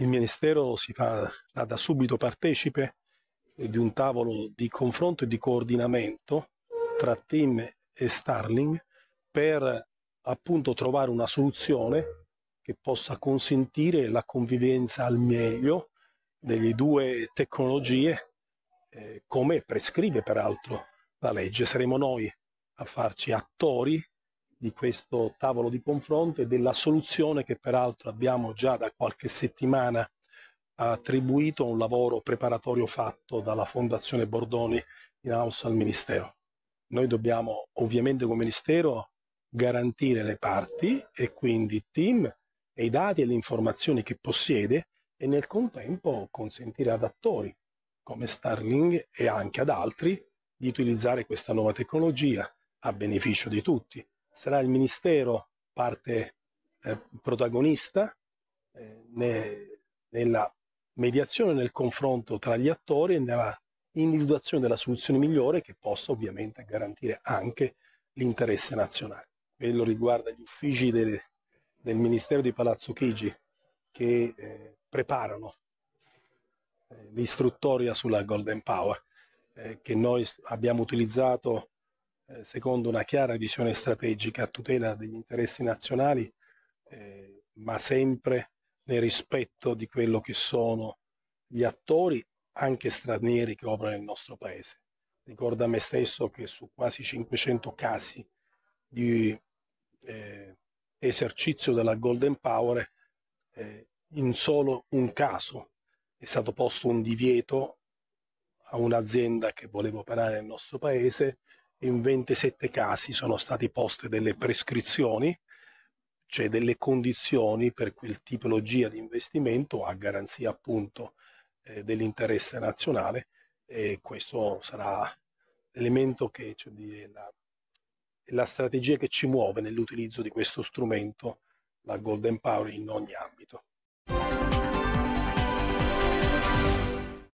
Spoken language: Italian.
Il Ministero si fa da subito partecipe di un tavolo di confronto e di coordinamento tra team e Starling per appunto trovare una soluzione che possa consentire la convivenza al meglio delle due tecnologie eh, come prescrive peraltro la legge. Saremo noi a farci attori di questo tavolo di confronto e della soluzione che peraltro abbiamo già da qualche settimana attribuito a un lavoro preparatorio fatto dalla Fondazione Bordoni in house al Ministero. Noi dobbiamo ovviamente come Ministero garantire le parti e quindi il team e i dati e le informazioni che possiede e nel contempo consentire ad attori come Starling e anche ad altri di utilizzare questa nuova tecnologia a beneficio di tutti sarà il Ministero parte eh, protagonista eh, ne, nella mediazione, nel confronto tra gli attori e nella individuazione della soluzione migliore che possa ovviamente garantire anche l'interesse nazionale. Quello riguarda gli uffici del, del Ministero di Palazzo Chigi che eh, preparano eh, l'istruttoria sulla Golden Power eh, che noi abbiamo utilizzato eh, secondo una chiara visione strategica a tutela degli interessi nazionali, eh, ma sempre nel rispetto di quello che sono gli attori, anche stranieri, che operano nel nostro paese. Ricordo a me stesso che su quasi 500 casi di eh, esercizio della Golden Power, eh, in solo un caso è stato posto un divieto a un'azienda che voleva operare nel nostro paese in 27 casi sono state poste delle prescrizioni, cioè delle condizioni per quel tipologia di investimento a garanzia appunto eh, dell'interesse nazionale e questo sarà l'elemento che cioè, di, la, la strategia che ci muove nell'utilizzo di questo strumento, la Golden Power in ogni ambito.